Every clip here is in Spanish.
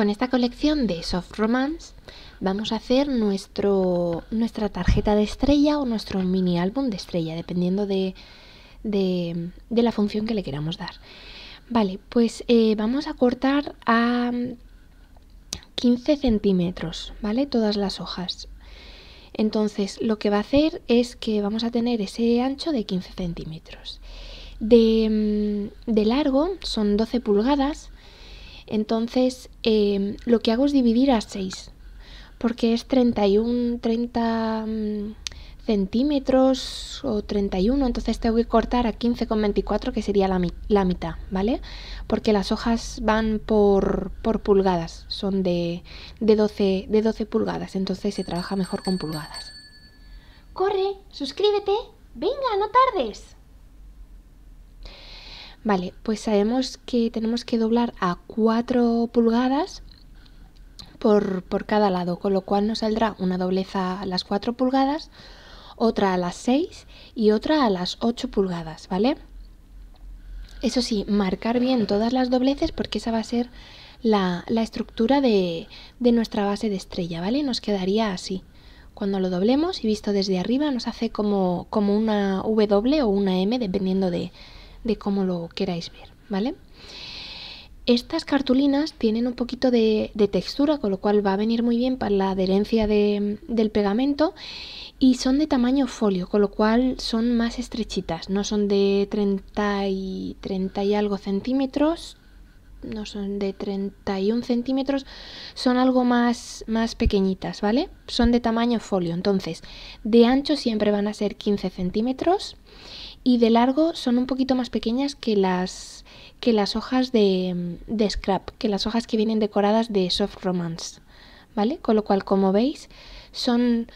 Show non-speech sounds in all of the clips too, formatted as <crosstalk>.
con esta colección de soft romance vamos a hacer nuestro, nuestra tarjeta de estrella o nuestro mini álbum de estrella, dependiendo de, la función que le queramos dar. Vale, pues eh, vamos a cortar a 15 centímetros, ¿vale? Todas las hojas. Entonces, lo que va a hacer es que vamos a tener ese ancho de 15 centímetros. De, mm, de largo son 12 pulgadas entonces, em, lo que hago es dividir a 6, porque es 31, 30 mm, centímetros o 31, entonces tengo que cortar a 15,24, que sería la, mitad, ¿vale? Porque las hojas van por, pulgadas, son de, de 12 pulgadas, entonces se trabaja mejor con pulgadas. ¡Corre! ¡Suscríbete! ¡Venga, no tardes! Vale, pues sabemos que tenemos que doblar a 4 pulgadas por, por, cada lado, con lo cual nos saldrá una dobleza a las 4 pulgadas, otra a las 6 y otra a las 8 pulgadas, ¿vale? Eso sí, marcar bien todas las dobleces porque esa va a ser la, la estructura de, de nuestra base de estrella, ¿vale? Nos quedaría así. Cuando lo doblemos y visto desde arriba nos hace como, como una W o una M dependiendo de, de cómo lo queráis ver, ¿vale? Estas cartulinas tienen un poquito de, textura, con lo cual va a venir muy bien para la adherencia del pegamento y son de tamaño folio, con lo cual son más estrechitas, no son de 30 y, 30 y algo centímetros, no son de 31 centímetros, son algo más, más pequeñitas, ¿vale? Son de tamaño folio, entonces de ancho siempre van a ser 15 centímetros y de largo son un poquito más pequeñas que las, que las hojas de, de scrap, que las hojas que vienen decoradas de soft romance, ¿vale? Con lo cual, como veis, son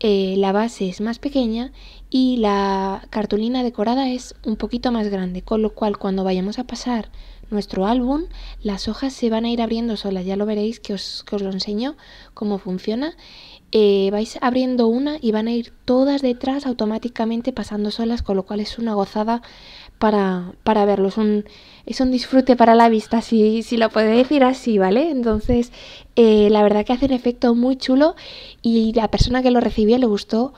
eh, la base es más pequeña y la cartulina decorada es un poquito más grande, con lo cual cuando vayamos a pasar nuestro álbum, las hojas se van a ir abriendo solas, ya lo veréis que os, que os lo enseño cómo funciona. Eh, vais abriendo una y van a ir todas detrás automáticamente pasando solas, con lo cual es una gozada para, para verlo. Es un, es un disfrute para la vista, si, si lo podéis decir así, ¿vale? Entonces, eh, la verdad que hace un efecto muy chulo y la persona que lo recibió le gustó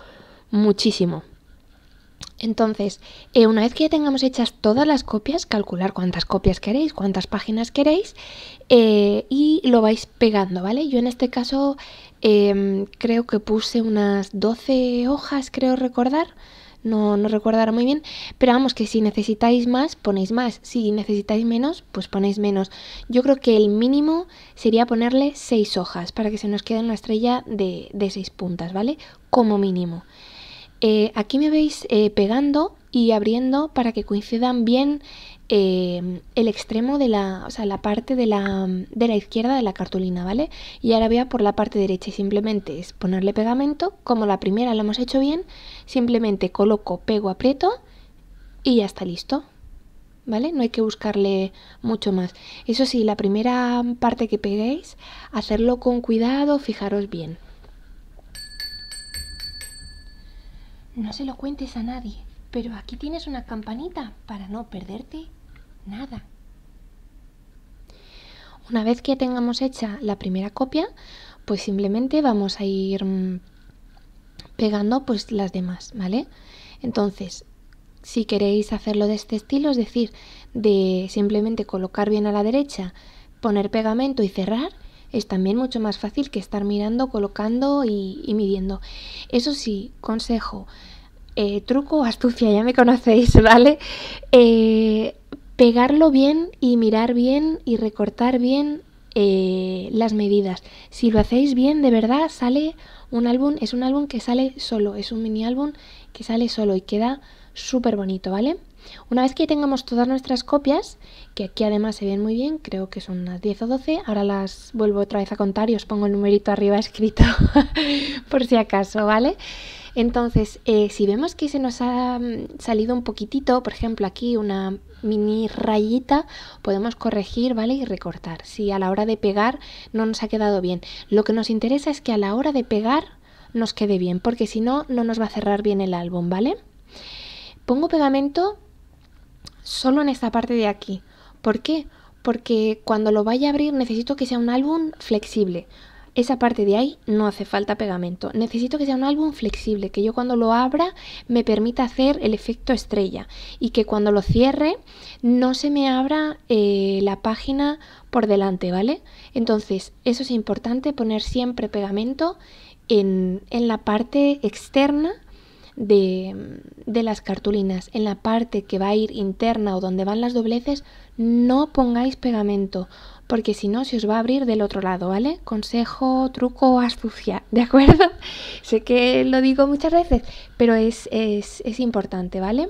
muchísimo. Entonces, eh, una vez que ya tengamos hechas todas las copias, calcular cuántas copias queréis, cuántas páginas queréis eh, y lo vais pegando, ¿vale? Yo en este caso em, creo que puse unas 12 hojas, creo recordar. No, no recuerdo muy bien, pero vamos que si necesitáis más, ponéis más. Si necesitáis menos, pues ponéis menos. Yo creo que el mínimo sería ponerle 6 hojas para que se nos quede una estrella de 6 puntas, ¿vale? Como mínimo. Eh, aquí me veis eh, pegando y abriendo para que coincidan bien eh, el extremo de la, la parte de la, de la izquierda de la cartulina, ¿vale? Y ahora voy a por la parte derecha y simplemente es ponerle pegamento, como la primera lo hemos hecho bien, simplemente coloco, pego, aprieto y ya está listo. ¿Vale? No hay que buscarle mucho más. Eso sí, la primera parte que peguéis, hacerlo con cuidado, fijaros bien. No se lo cuentes a nadie, pero aquí tienes una campanita para no perderte nada. Una vez que tengamos hecha la primera copia, pues simplemente vamos a ir mm, pegando pues las demás, ¿vale? Entonces, si queréis hacerlo de este estilo, es decir, de simplemente colocar bien a la derecha, poner pegamento y cerrar, es también mucho más fácil que estar mirando, colocando y, midiendo. Eso sí, consejo, eh, truco astucia, ya me conocéis, <laughs> ¿vale? Eh, pegarlo bien y mirar bien y recortar bien eh, las medidas. Si lo hacéis bien, de verdad sale un álbum, es un álbum que sale solo, es un mini álbum que sale solo y queda súper bonito, ¿vale? Una vez que tengamos todas nuestras copias, que aquí además se ven muy bien, creo que son unas 10 o 12, ahora las vuelvo otra vez a contar y os pongo el numerito arriba escrito <laughs> por si acaso, ¿vale? Entonces, eh, si vemos que se nos ha mm, salido un poquitito, por ejemplo aquí una mini rayita, podemos corregir, ¿vale? Y recortar. Si a la hora de pegar no nos ha quedado bien. Lo que nos interesa es que a la hora de pegar nos quede bien, porque si no, no nos va a cerrar bien el álbum, ¿vale? Pongo pegamento solo en esta parte de aquí. ¿Por qué? Porque cuando lo vaya a abrir necesito que sea un álbum flexible. Esa parte de ahí no hace falta pegamento. Necesito que sea un álbum flexible, que yo cuando lo abra me permita hacer el efecto estrella y que cuando lo cierre no se me abra eh, la página por delante, ¿vale? Entonces, eso es importante, poner siempre pegamento en la parte externa de, las cartulinas, en la parte que va a ir interna o donde van las dobleces, no pongáis pegamento, porque si no se os va a abrir del otro lado, ¿vale? Consejo, truco, astucia, ¿de acuerdo? <laughs> sé que lo digo muchas veces, pero es, es, es importante, ¿vale?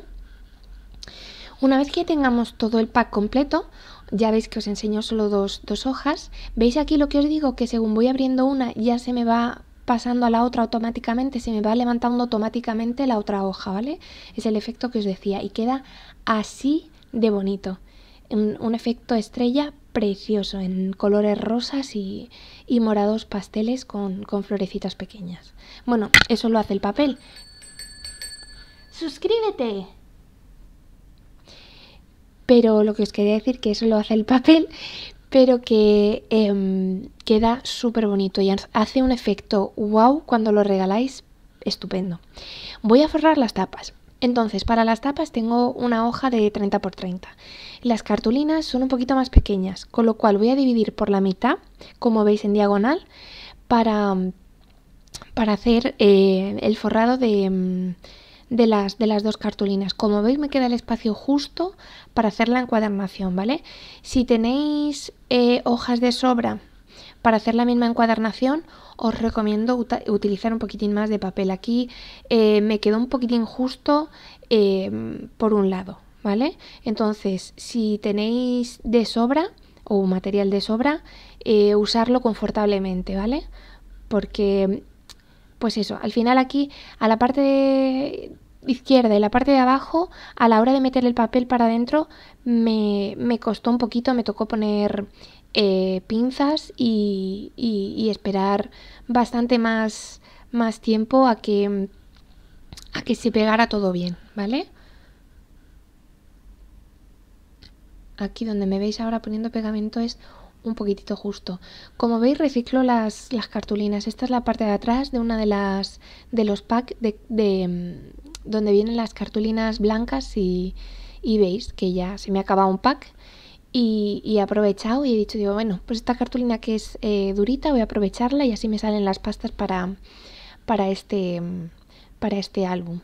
Una vez que tengamos todo el pack completo, ya veis que os enseño solo dos, hojas, veis aquí lo que os digo, que según voy abriendo una ya se me va pasando a la otra automáticamente, se me va levantando automáticamente la otra hoja, ¿vale? Es el efecto que os decía y queda así de bonito. Un, efecto estrella precioso en colores rosas y, morados pasteles con, con florecitas pequeñas. Bueno, eso lo hace el papel. ¡Suscríbete! pero lo que os quería decir que eso lo hace el papel, pero que em, queda súper bonito y hace un efecto wow cuando lo regaláis, estupendo. Voy a forrar las tapas. Entonces, para las tapas tengo una hoja de 30 x 30. Las cartulinas son un poquito más pequeñas, con lo cual voy a dividir por la mitad, como veis en diagonal, para, para hacer eh, el forrado de... Em, de las, de las dos cartulinas. Como veis me queda el espacio justo para hacer la encuadernación, ¿vale? Si tenéis eh, hojas de sobra para hacer la misma encuadernación os recomiendo utilizar un poquitín más de papel. Aquí eh, me quedó un poquitín justo eh, por un lado, ¿vale? Entonces, si tenéis de sobra o material de sobra, usarlo confortablemente, ¿vale? Porque pues eso, al final aquí a la parte izquierda y la parte de abajo, a la hora de meter el papel para adentro, me, me, costó un poquito, me tocó poner eh, pinzas y, y, y, esperar bastante más, más tiempo a que, a que se pegara todo bien, ¿vale? Aquí donde me veis ahora poniendo pegamento es un poquitito justo. Como veis reciclo las, las, cartulinas. Esta es la parte de atrás de una de las de los packs de, de, mm, donde vienen las cartulinas blancas y, y, veis que ya se me acaba un pack y, he aprovechado y he dicho, digo, bueno, pues esta cartulina que es eh, durita voy a aprovecharla y así me salen las pastas para, para, este, mm, para este álbum.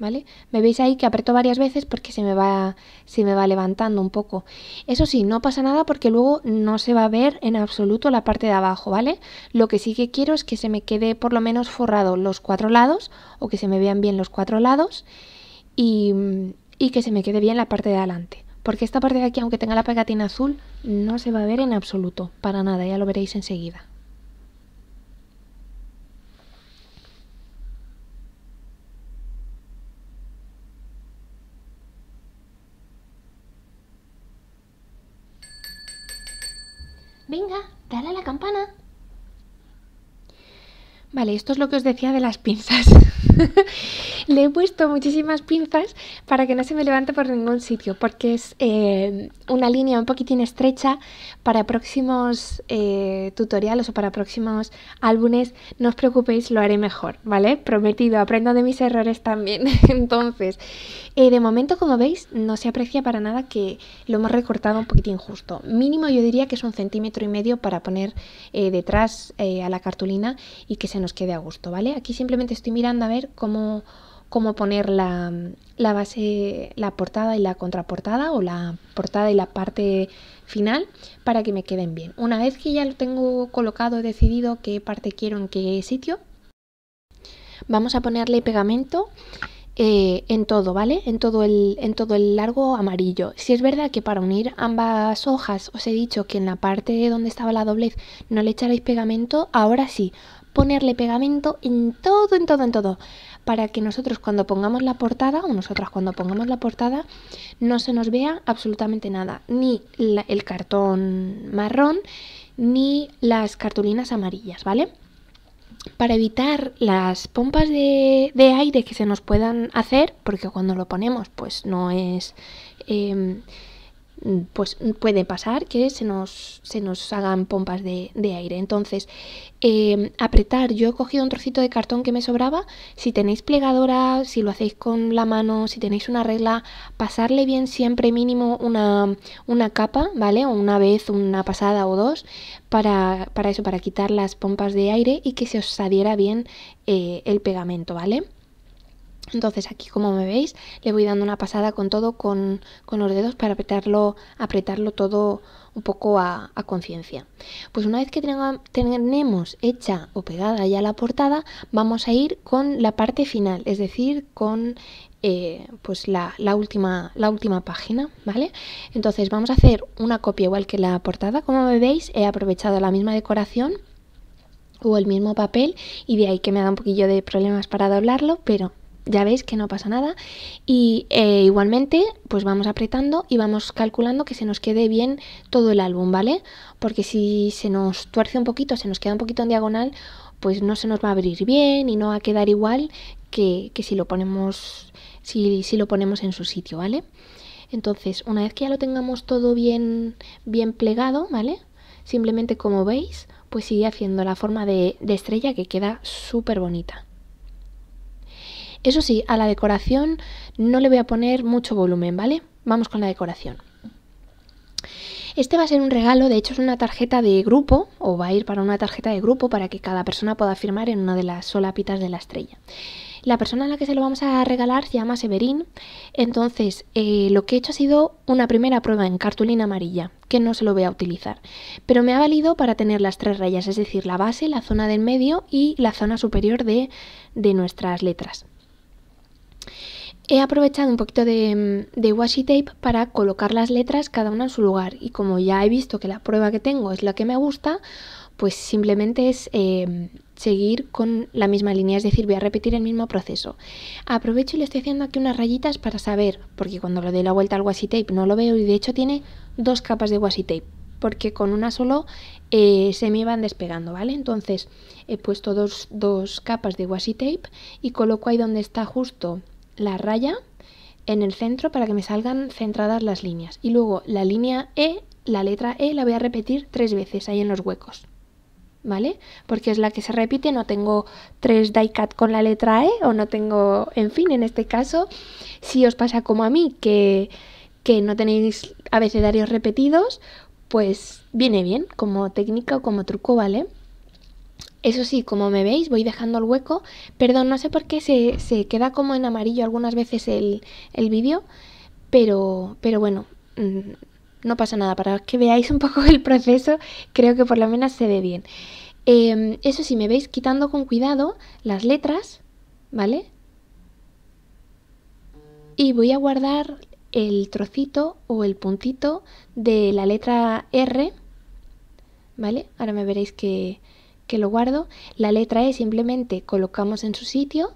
¿Vale? Me veis ahí que aprieto varias veces porque se me, va, se me va levantando un poco. Eso sí, no pasa nada porque luego no se va a ver en absoluto la parte de abajo, ¿vale? Lo que sí que quiero es que se me quede por lo menos forrado los cuatro lados o que se me vean bien los cuatro lados y, y que se me quede bien la parte de adelante. Porque esta parte de aquí, aunque tenga la pegatina azul, no se va a ver en absoluto, para nada, ya lo veréis enseguida. Venga, dale a la campana. Vale, esto es lo que os decía de las pinzas. <laughs> Le he puesto muchísimas pinzas para que no se me levante por ningún sitio, porque es eh, una línea un poquitín estrecha para próximos eh, tutoriales o para próximos álbumes. No os preocupéis, lo haré mejor, ¿vale? Prometido, aprendo de mis errores también. <laughs> Entonces, eh, de momento, como veis, no se aprecia para nada que lo hemos recortado un poquitín justo. Mínimo yo diría que es un centímetro y medio para poner detrás a la cartulina y que se nos quede a gusto, ¿vale? Aquí simplemente estoy mirando a ver cómo, cómo poner la, base, la portada y la contraportada o la portada y la parte final para que me queden bien. Una vez que ya lo tengo colocado, decidido qué parte quiero en qué sitio, vamos a ponerle pegamento eh, en todo, ¿vale? En todo, el, en todo el largo amarillo. Si es verdad que para unir ambas hojas os he dicho que en la parte donde estaba la doblez no le echaréis pegamento, ahora sí, ponerle pegamento en todo, en todo, en todo, para que nosotros cuando pongamos la portada, o nosotras cuando pongamos la portada, no se nos vea absolutamente nada, ni el cartón marrón, ni las cartulinas amarillas, ¿vale? Para evitar las pompas de, aire que se nos puedan hacer, porque cuando lo ponemos pues no es... Em, pues puede pasar que se nos, se nos hagan pompas de, aire. Entonces, em, apretar, yo he cogido un trocito de cartón que me sobraba, si tenéis plegadora, si lo hacéis con la mano, si tenéis una regla, pasarle bien siempre mínimo una, una capa, ¿vale? una vez, una pasada o dos, para, eso, para quitar las pompas de aire y que se os adhiera bien eh, el pegamento, ¿vale? Entonces aquí como me veis le voy dando una pasada con todo con, los dedos para apretarlo, apretarlo todo un poco a, conciencia. Pues una vez que tenemos hecha o pegada ya la portada vamos a ir con la parte final, es decir con eh, pues la, última, la última página, ¿vale? Entonces vamos a hacer una copia igual que la portada, como me veis he aprovechado la misma decoración o el mismo papel y de ahí que me da un poquillo de problemas para doblarlo, pero ya veis que no pasa nada. Y eh, igualmente, pues vamos apretando y vamos calculando que se nos quede bien todo el álbum, ¿vale? Porque si se nos tuerce un poquito, se nos queda un poquito en diagonal, pues no se nos va a abrir bien y no va a quedar igual que, que si lo ponemos. Si, si lo ponemos en su sitio, ¿vale? Entonces, una vez que ya lo tengamos todo bien, bien plegado, ¿vale? Simplemente como veis, pues sigue haciendo la forma de, de estrella que queda súper bonita. Eso sí, a la decoración no le voy a poner mucho volumen, ¿vale? Vamos con la decoración. Este va a ser un regalo, de hecho es una tarjeta de grupo, o va a ir para una tarjeta de grupo para que cada persona pueda firmar en una de las solapitas de la estrella. La persona a la que se lo vamos a regalar se llama Severín, entonces eh, lo que he hecho ha sido una primera prueba en cartulina amarilla, que no se lo voy a utilizar, pero me ha valido para tener las tres rayas, es decir, la base, la zona del medio y la zona superior de nuestras letras. He aprovechado un poquito mm, de, washi tape para colocar las letras cada una en su lugar y como ya he visto que la prueba que tengo es la que me gusta, pues simplemente es em, seguir con la misma línea, es decir, voy a repetir el mismo proceso. Aprovecho y le estoy haciendo aquí unas rayitas para saber, porque cuando le doy la vuelta al washi tape no lo veo y de hecho tiene dos capas de washi tape, porque con una solo eh, se me iban despegando, ¿vale? Entonces he puesto dos, dos capas de washi tape y coloco ahí donde está justo la raya en el centro para que me salgan centradas las líneas. Y luego la línea E, la letra E, la voy a repetir tres veces ahí en los huecos. ¿Vale? Porque es la que se repite, no tengo tres die con la letra E o no tengo, en fin, en este caso, si os pasa como a mí, que, que no tenéis abecedarios repetidos, pues viene bien como técnica o como truco, ¿vale? Eso sí, como me veis, voy dejando el hueco. Perdón, no sé por qué se, queda como en amarillo algunas veces el, el vídeo, pero, pero bueno, mm, no pasa nada. Para que veáis un poco <laughs> el proceso, creo que por lo menos se ve bien. Em, eso sí, me veis quitando con cuidado las letras, ¿vale? Y voy a guardar el trocito o el puntito de la letra R, ¿vale? Ahora me veréis que que lo guardo, la letra E simplemente colocamos en su sitio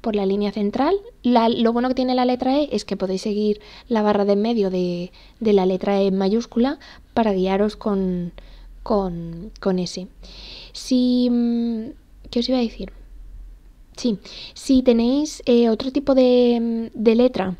por la línea central. lo bueno que tiene la letra E es que podéis seguir la barra de en medio de, la letra E mayúscula para guiaros con, con, ese. Si, mm, ¿Qué os iba a decir? Sí, si tenéis eh, otro tipo de, de letra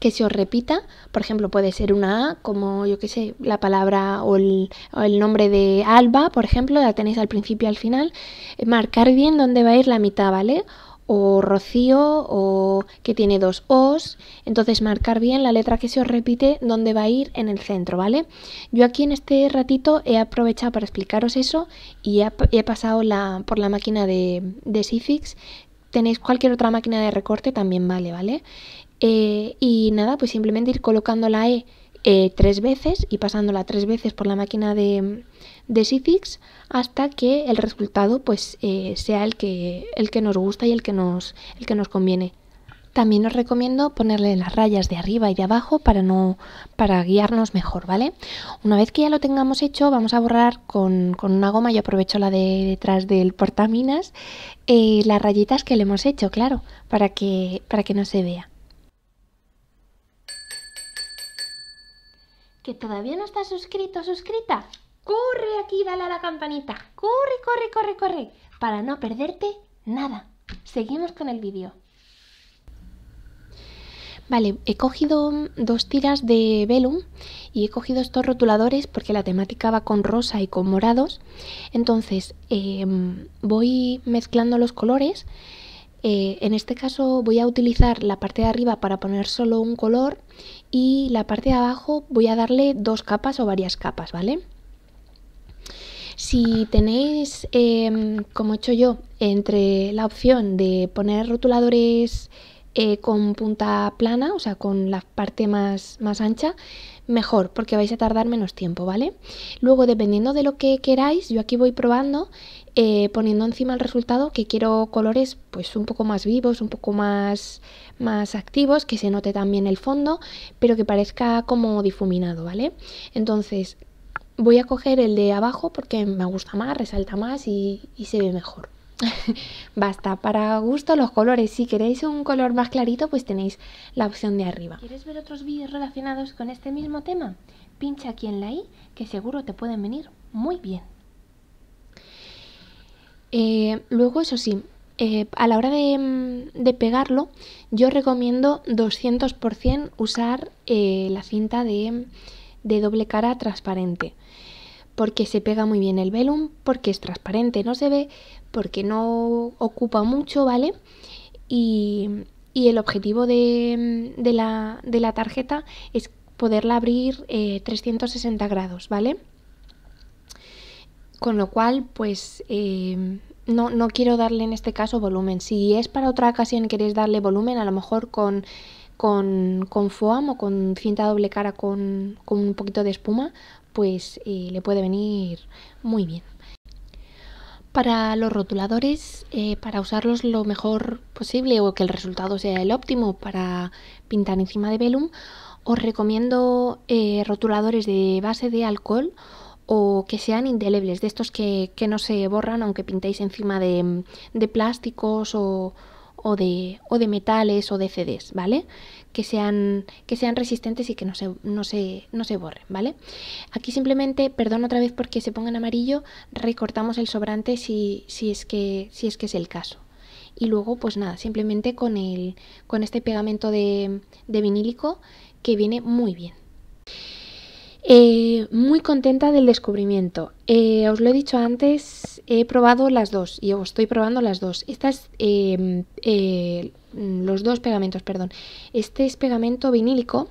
que se os repita, por ejemplo, puede ser una A, como yo que sé, la palabra o el, nombre de Alba, por ejemplo, la tenéis al principio y al final, eh, marcar bien dónde va a ir la mitad, ¿vale? o Rocío o que tiene dos O's, entonces marcar bien la letra que se os repite dónde va a ir en el centro, ¿vale? Yo aquí en este ratito he aprovechado para explicaros eso y he, he pasado la, por la máquina de, de Cifix. Tenéis cualquier otra máquina de recorte también vale, ¿vale? Eh, y nada, pues simplemente ir colocando la E eh, tres veces y pasándola tres veces por la máquina de, de Sifix hasta que el resultado pues eh, sea el que, el que nos gusta y el que nos, el que nos conviene. También os recomiendo ponerle las rayas de arriba y de abajo para no para guiarnos mejor, ¿vale? Una vez que ya lo tengamos hecho, vamos a borrar con, una goma, yo aprovecho la de detrás del portaminas, las rayitas que le hemos hecho, claro, para que, para que no se vea. que todavía no estás suscrito o suscrita, corre aquí, dale a la campanita. Corre, corre, corre, corre, para no perderte nada. Seguimos con el vídeo. Vale, he cogido dos tiras de velum y he cogido estos rotuladores porque la temática va con rosa y con morados. Entonces em, voy mezclando los colores eh, en este caso voy a utilizar la parte de arriba para poner solo un color y la parte de abajo voy a darle dos capas o varias capas, ¿vale? Si tenéis, em, como he hecho yo, entre la opción de poner rotuladores eh, con punta plana, o sea, con la parte más, más ancha, mejor, porque vais a tardar menos tiempo, ¿vale? Luego, dependiendo de lo que queráis, yo aquí voy probando, eh, poniendo encima el resultado que quiero colores pues un poco más vivos, un poco más, más activos, que se note también el fondo, pero que parezca como difuminado, ¿vale? Entonces, voy a coger el de abajo porque me gusta más, resalta más y, y se ve mejor. <laughs> Basta, para gusto los colores. Si queréis un color más clarito, pues tenéis la opción de arriba. ¿Quieres ver otros vídeos relacionados con este mismo tema? Pincha aquí en la i, que seguro te pueden venir muy bien. Eh, luego, eso sí, eh, a la hora de, mm, pegarlo, yo recomiendo 200% usar eh, la cinta de doble cara transparente porque se pega muy bien el velum, porque es transparente, no se ve, porque no ocupa mucho, ¿vale? Y, el objetivo de, la, tarjeta es poderla abrir 360 eh, grados, ¿vale? Con lo cual, pues eh, no, quiero darle en este caso volumen. Si es para otra ocasión queréis darle volumen, a lo mejor con, con, con foam o con cinta doble cara con, con un poquito de espuma, pues eh, le puede venir muy bien. Para los rotuladores, eh, para usarlos lo mejor posible o que el resultado sea el óptimo para pintar encima de velum, os recomiendo eh, rotuladores de base de alcohol o que sean indelebles, de estos que, no se borran aunque pintéis encima de, plásticos o, de, o de metales o de CDs, ¿vale? que sean, que sean resistentes y que no se, no, se, no se borren, ¿vale? Aquí simplemente, perdón otra vez porque se pongan amarillo, recortamos el sobrante si, si, es, que, si es que es el caso. Y luego, pues nada, simplemente con, el, con este pegamento de, de vinílico que viene muy bien. Eh, muy contenta del descubrimiento. Eh, os lo he dicho antes, he probado las dos y os estoy probando las dos. Estas, em, eh, los dos pegamentos, perdón. Este es pegamento vinílico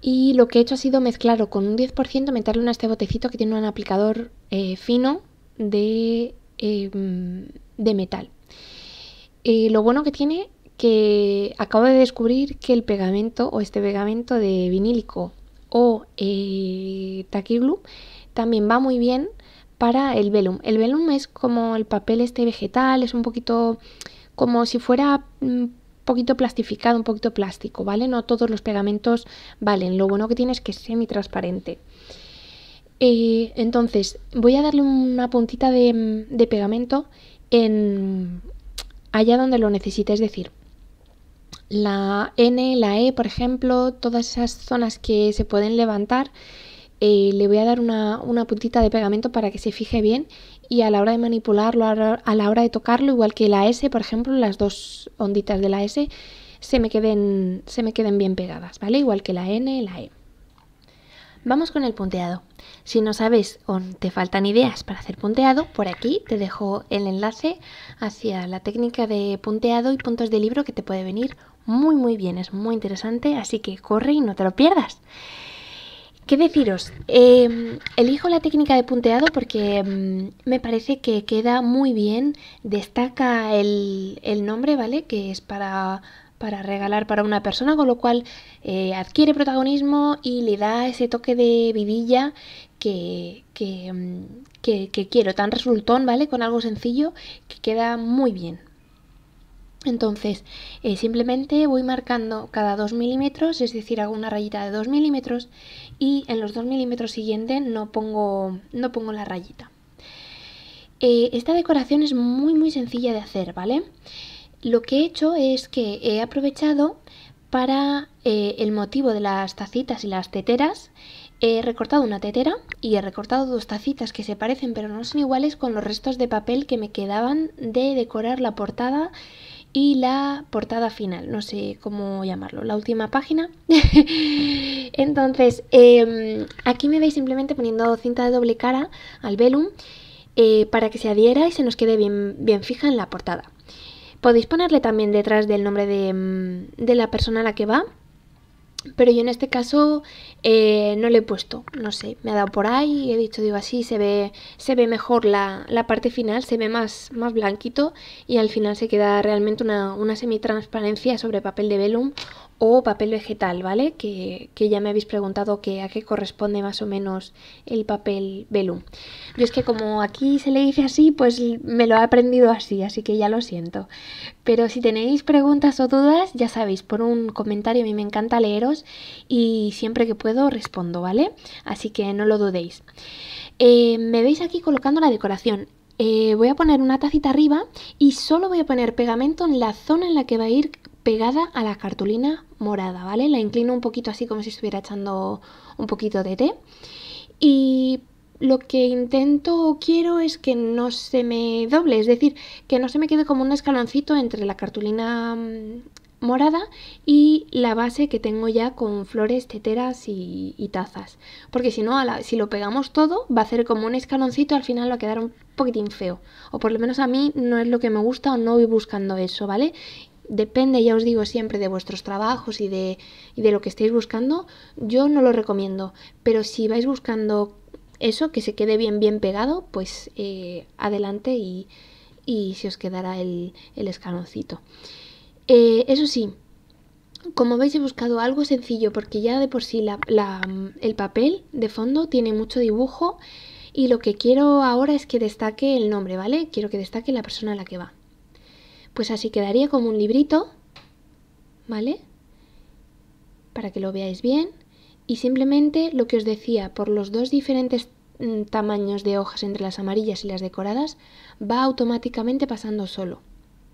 y lo que he hecho ha sido mezclarlo con un 10%, meterle en este botecito que tiene un aplicador fino de, em, de metal. lo bueno que tiene que acabo de descubrir que el pegamento o este pegamento de vinílico o eh, también va muy bien para el velum. El velum es como el papel este vegetal, es un poquito como si fuera un mm, poquito plastificado, un poquito plástico, ¿vale? No todos los pegamentos valen. Lo bueno que tiene es que es semi-transparente. Eh, entonces, voy a darle una puntita de, mm, de pegamento en allá donde lo necesite, es decir, la N, la E, por ejemplo, todas esas zonas que se pueden levantar, eh, le voy a dar una, puntita de pegamento para que se fije bien y a la hora de manipularlo, a la hora de tocarlo, igual que la S, por ejemplo, las dos onditas de la S se me queden, se me queden bien pegadas, ¿vale? Igual que la N, la E. Vamos con el punteado. Si no sabes o te faltan ideas para hacer punteado, por aquí te dejo el enlace hacia la técnica de punteado y puntos de libro que te puede venir muy muy bien, es muy interesante, así que corre y no te lo pierdas. ¿Qué deciros? Em, elijo la técnica de punteado porque em, me parece que queda muy bien, destaca el, nombre, ¿vale? Que es para para regalar para una persona, con lo cual eh, adquiere protagonismo y le da ese toque de vidilla em, que, que, quiero, tan resultón, ¿vale? Con algo sencillo que queda muy bien. Entonces, eh, simplemente voy marcando cada 2 milímetros, es decir, hago una rayita de 2 milímetros y en los 2 milímetros siguientes no pongo, no pongo la rayita. Eh, esta decoración es muy muy sencilla de hacer, ¿vale? Lo que he hecho es que he aprovechado para eh, el motivo de las tacitas y las teteras, he recortado una tetera y he recortado dos tacitas que se parecen pero no son iguales con los restos de papel que me quedaban de decorar la portada y la portada final, no sé cómo llamarlo, la última página. <laughs> Entonces, em, aquí me veis simplemente poniendo cinta de doble cara al velum eh, para que se adhiera y se nos quede bien, bien fija en la portada. Podéis ponerle también detrás del nombre de, mm, de la persona a la que va pero yo en este caso eh, no le he puesto, no sé, me ha dado por ahí he dicho, digo así, se ve, se ve mejor la, parte final, se ve más, más blanquito y al final se queda realmente una, una semitransparencia sobre papel de vellum o papel vegetal, ¿vale? Que, ya me habéis preguntado a qué corresponde más o menos el papel velum. Yo es que como aquí se le dice así, pues me lo he aprendido así, así que ya lo siento. Pero si tenéis preguntas o dudas, ya sabéis, por un comentario a mí me encanta leeros y siempre que puedo respondo, ¿vale? Así que no lo dudéis. Eh, me veis aquí colocando la decoración. Eh, voy a poner una tacita arriba y solo voy a poner pegamento en la zona en la que va a ir pegada a la cartulina morada, ¿vale? La inclino un poquito así como si estuviera echando un poquito de té. Y lo que intento o quiero es que no se me doble, es decir, que no se me quede como un escaloncito entre la cartulina mm, morada y la base que tengo ya con flores, teteras y, tazas. Porque si no, si lo pegamos todo, va a ser como un escaloncito, al final va a quedar un poquitín feo. O por lo menos a mí no es lo que me gusta o no voy buscando eso, ¿vale? depende, ya os digo siempre, de vuestros trabajos y de, de lo que estéis buscando, yo no lo recomiendo. Pero si vais buscando eso, que se quede bien, bien pegado, pues eh, adelante y, y, se os quedará el, el escaloncito. Eh, eso sí, como veis he buscado algo sencillo porque ya de por sí la, el papel de fondo tiene mucho dibujo y lo que quiero ahora es que destaque el nombre, ¿vale? Quiero que destaque la persona a la que va. Pues así quedaría como un librito, ¿vale? Para que lo veáis bien. Y simplemente lo que os decía, por los dos diferentes mm, tamaños de hojas entre las amarillas y las decoradas, va automáticamente pasando solo.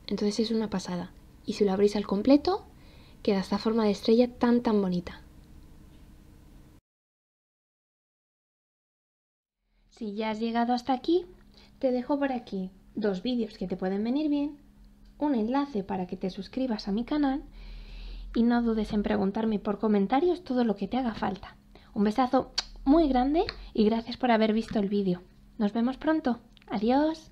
Entonces es una pasada. Y si lo abrís al completo, queda esta forma de estrella tan tan bonita. Si ya has llegado hasta aquí, te dejo por aquí dos vídeos que te pueden venir bien un enlace para que te suscribas a mi canal y no dudes en preguntarme por comentarios todo lo que te haga falta. Un besazo muy grande y gracias por haber visto el vídeo. Nos vemos pronto. Adiós.